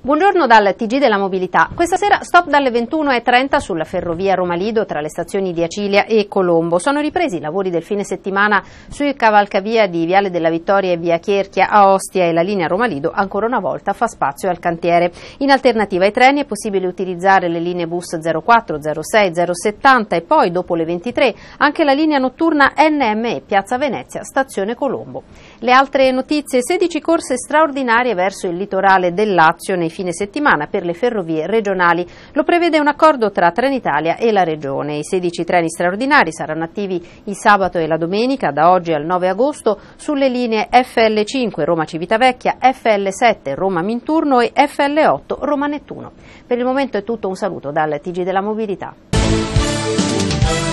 Buongiorno dal TG della Mobilità. Questa sera stop dalle 21.30 sulla ferrovia Roma-Lido tra le stazioni di Acilia e Colombo. Sono ripresi i lavori del fine settimana sui cavalcavia di Viale della Vittoria e Via Chierchia a Ostia e la linea Roma-Lido ancora una volta fa spazio al cantiere. In alternativa ai treni è possibile utilizzare le linee bus 04, 06, 070 e poi dopo le 23 anche la linea notturna NME Piazza Venezia, stazione Colombo. Le altre notizie, 16 corse straordinarie verso il litorale del Lazio nei di fine settimana per le ferrovie regionali. Lo prevede un accordo tra Trenitalia e la Regione. I 16 treni straordinari saranno attivi il sabato e la domenica da oggi al 9 agosto sulle linee FL5 Roma Civitavecchia, FL7 Roma Minturno e FL8 Roma Nettuno. Per il momento è tutto, un saluto dal TG della Mobilità.